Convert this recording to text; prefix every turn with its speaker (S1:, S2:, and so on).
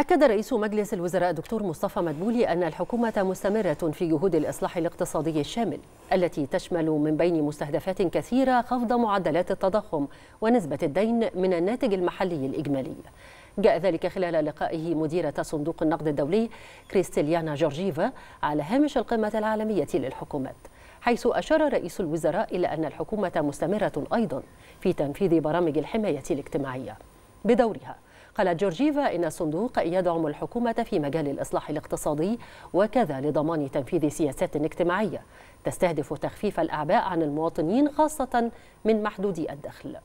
S1: أكد رئيس مجلس الوزراء دكتور مصطفى مدبولي أن الحكومة مستمرة في جهود الإصلاح الاقتصادي الشامل التي تشمل من بين مستهدفات كثيرة خفض معدلات التضخم ونسبة الدين من الناتج المحلي الإجمالي جاء ذلك خلال لقائه مديرة صندوق النقد الدولي كريستيليانا جورجيفا على هامش القمة العالمية للحكومات حيث أشار رئيس الوزراء إلى أن الحكومة مستمرة أيضا في تنفيذ برامج الحماية الاجتماعية بدورها قالت جورجيفا إن الصندوق يدعم الحكومة في مجال الإصلاح الاقتصادي وكذا لضمان تنفيذ سياسات اجتماعية تستهدف تخفيف الأعباء عن المواطنين خاصة من محدودي الدخل